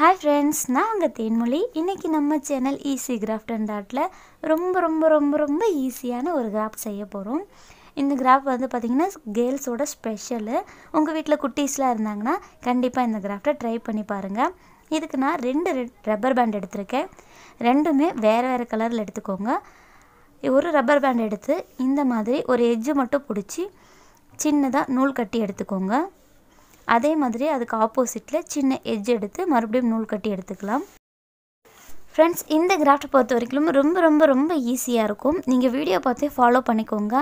hi friends நான் உங்கள் தேன்மொழி இன்றைக்கி நம்ம சேனல் ஈஸி கிராஃப்ட் அண்ட் ஆர்ட்டில் ரொம்ப ரொம்ப ரொம்ப ரொம்ப ஈஸியான ஒரு கிராஃப் செய்ய போகிறோம் இந்த கிராஃப்ட் வந்து பார்த்திங்கன்னா கேர்ள்ஸோட ஸ்பெஷலு உங்கள் வீட்டில் குட்டீஸ்லாம் இருந்தாங்கன்னா கண்டிப்பாக இந்த கிராஃப்டை ட்ரை பண்ணி பாருங்கள் இதுக்கு நான் ரெண்டு ரப்பர் பேண்ட் எடுத்திருக்கேன் ரெண்டுமே வேறு வேறு கலரில் எடுத்துக்கோங்க ஒரு ரப்பர் பேண்ட் எடுத்து இந்த மாதிரி ஒரு எஜ்ஜு மட்டும் பிடிச்சி சின்னதாக நூல் கட்டி எடுத்துக்கோங்க அதே மாதிரி அதுக்கு ஆப்போசிட்டில் சின்ன எஜ் எடுத்து மறுபடியும் நூல் கட்டி எடுத்துக்கலாம் ஃப்ரெண்ட்ஸ் இந்த கிராஃப்ட் பொறுத்த வரைக்கும் ரொம்ப ரொம்ப ரொம்ப ஈஸியாக இருக்கும் நீங்கள் வீடியோ பார்த்து ஃபாலோ பண்ணிக்கோங்க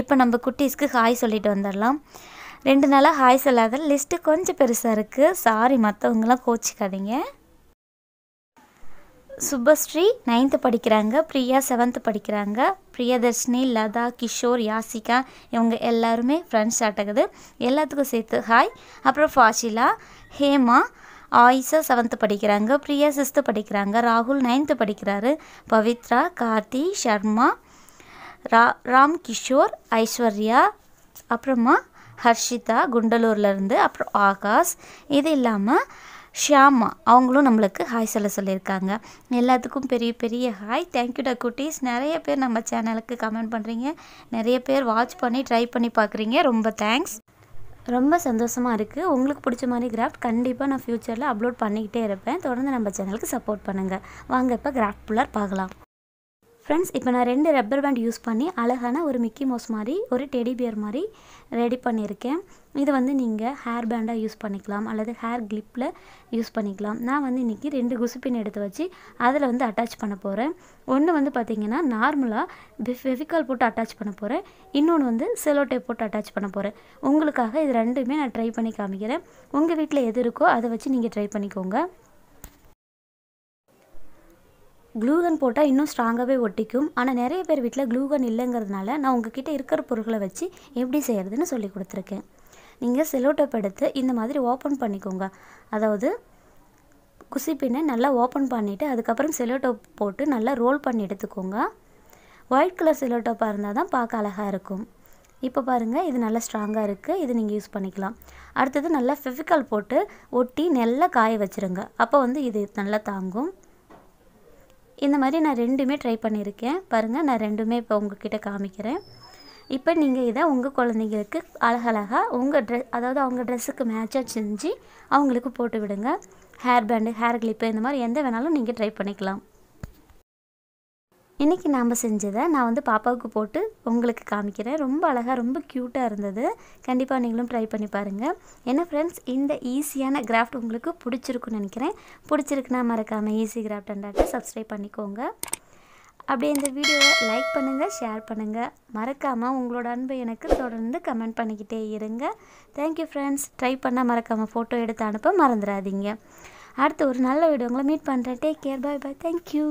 இப்போ நம்ம குட்டீஸ்க்கு ஹாய் சொல்லிட்டு வந்துடலாம் ரெண்டு நாளாக ஹாய் சொல்லாத லிஸ்ட்டு கொஞ்சம் பெருசாக இருக்குது சாரி மற்றவங்களாம் கோச்சிக்காதீங்க சுபஸ்ரீ நைன்த்து படிக்கிறாங்க பிரியா செவன்த்து படிக்கிறாங்க பிரியதர்ஷினி லதா கிஷோர் யாசிகா இவங்க எல்லாருமே ஃப்ரெண்ட்ஸ் ஆட்டகுது எல்லாத்துக்கும் சேர்த்து ஹாய் அப்புறம் ஃபாஷிலா ஹேமா ஆயிஷா செவன்த்து படிக்கிறாங்க பிரியா சிக்ஸ்த்து படிக்கிறாங்க ராகுல் நைன்த்து படிக்கிறாரு பவித்ரா கார்த்தி ஷர்மா ரா ராம் கிஷோர் ஐஸ்வர்யா அப்புறமா ஹர்ஷிதா குண்டலூர்லேருந்து அப்புறம் ஆகாஷ் இது இல்லாமல் ஷியாமா அவங்களும் நம்மளுக்கு ஹாய் சொல்ல சொல்லியிருக்காங்க எல்லாத்துக்கும் பெரிய பெரிய ஹாய் டா குட்டீஸ் நிறைய பேர் நம்ம சேனலுக்கு கமெண்ட் பண்ணுறீங்க நிறைய பேர் வாட்ச் பண்ணி ட்ரை பண்ணி பார்க்குறீங்க ரொம்ப தேங்க்ஸ் ரொம்ப சந்தோஷமாக இருக்குது உங்களுக்கு பிடிச்ச மாதிரி கிராஃப்ட் கண்டிப்பாக நான் ஃப்யூச்சரில் அப்லோட் பண்ணிக்கிட்டே இருப்பேன் தொடர்ந்து நம்ம சேனலுக்கு சப்போர்ட் பண்ணுங்கள் வாங்க இப்போ கிராஃப்ட் புல்லர் பார்க்கலாம் ஃப்ரெண்ட்ஸ் இப்போ நான் ரெண்டு ரப்பர் பேண்ட் யூஸ் பண்ணி அழகான ஒரு மிக்கி மோஸ் மாதிரி ஒரு டெடி பியர் மாதிரி ரெடி பண்ணியிருக்கேன் இதை வந்து நீங்கள் ஹேர் பேண்டாக யூஸ் பண்ணிக்கலாம் அல்லது ஹேர் கிளிப்பில் யூஸ் பண்ணிக்கலாம் நான் வந்து இன்றைக்கி ரெண்டு குசுப்பின் எடுத்து வச்சு அதில் வந்து அட்டாச் பண்ண போகிறேன் ஒன்று வந்து பார்த்திங்கன்னா நார்மலாக ஃபெவிக்கால் போட்டு அட்டாச் பண்ண போகிறேன் இன்னொன்று வந்து செலோ டேப் போட்டு அட்டாச் பண்ண போகிறேன் உங்களுக்காக இது ரெண்டுமே நான் ட்ரை பண்ணி காமிக்கிறேன் உங்கள் வீட்டில் எது இருக்கோ அதை வச்சு நீங்கள் ட்ரை பண்ணிக்கோங்க க்ளூகன் போட்டால் இன்னும் ஸ்ட்ராங்காகவே ஒட்டிக்கும் ஆனால் நிறைய பேர் வீட்டில் க்ளூகன் இல்லைங்கிறதுனால நான் உங்ககிட்ட இருக்கிற பொருட்களை வச்சு எப்படி செய்கிறதுன்னு சொல்லி கொடுத்துருக்கேன் நீங்கள் செலோட்டப் எடுத்து இந்த மாதிரி ஓப்பன் பண்ணிக்கோங்க அதாவது குசிப்பினை நல்லா ஓப்பன் பண்ணிவிட்டு அதுக்கப்புறம் செலோட்டோப் போட்டு நல்லா ரோல் பண்ணி எடுத்துக்கோங்க ஒயிட் கலர் செலோட்டோப்பாக இருந்தால் தான் பார்க்க அழகாக இருக்கும் இப்போ பாருங்கள் இது நல்லா ஸ்ட்ராங்காக இருக்குது இது நீங்கள் யூஸ் பண்ணிக்கலாம் அடுத்தது நல்லா ஃபெவிக்கால் போட்டு ஒட்டி நல்லா காய வச்சுருங்க அப்போ வந்து இது நல்லா தாங்கும் இந்த மாதிரி நான் ரெண்டுமே ட்ரை பண்ணியிருக்கேன் பாருங்கள் நான் ரெண்டுமே இப்போ உங்ககிட்ட காமிக்கிறேன் இப்போ நீங்கள் இதை உங்கள் குழந்தைங்களுக்கு அழகழகாக உங்கள் ட்ரெஸ் அதாவது அவங்க ட்ரெஸ்ஸுக்கு மேட்சாக செஞ்சு அவங்களுக்கு போட்டு விடுங்க ஹேர் பேண்டு ஹேர் கிளிப்பு இந்த மாதிரி எந்த வேணாலும் நீங்கள் ட்ரை பண்ணிக்கலாம் இன்றைக்கி நாம் செஞ்சதை நான் வந்து பாப்பாவுக்கு போட்டு உங்களுக்கு காமிக்கிறேன் ரொம்ப அழகாக ரொம்ப க்யூட்டாக இருந்தது கண்டிப்பாக நீங்களும் ட்ரை பண்ணி பாருங்கள் ஏன்னா ஃப்ரெண்ட்ஸ் இந்த ஈஸியான கிராஃப்ட் உங்களுக்கு பிடிச்சிருக்குன்னு நினைக்கிறேன் பிடிச்சிருக்குன்னா மறக்காமல் ஈஸி கிராஃப்ட் அண்டாட்டை சப்ஸ்கிரைப் பண்ணிக்கோங்க அப்படியே இந்த வீடியோவை லைக் பண்ணுங்கள் ஷேர் பண்ணுங்கள் மறக்காமல் உங்களோட அன்பை எனக்கு தொடர்ந்து கமெண்ட் பண்ணிக்கிட்டே இருங்க தேங்க்யூ ஃப்ரெண்ட்ஸ் ட்ரை பண்ணால் மறக்காமல் ஃபோட்டோ எடுத்து அனுப்ப மறந்துடாதீங்க அடுத்து ஒரு நல்ல வீடியோ உங்களை மீட் பண்ணுறேன் take care bye bye thank you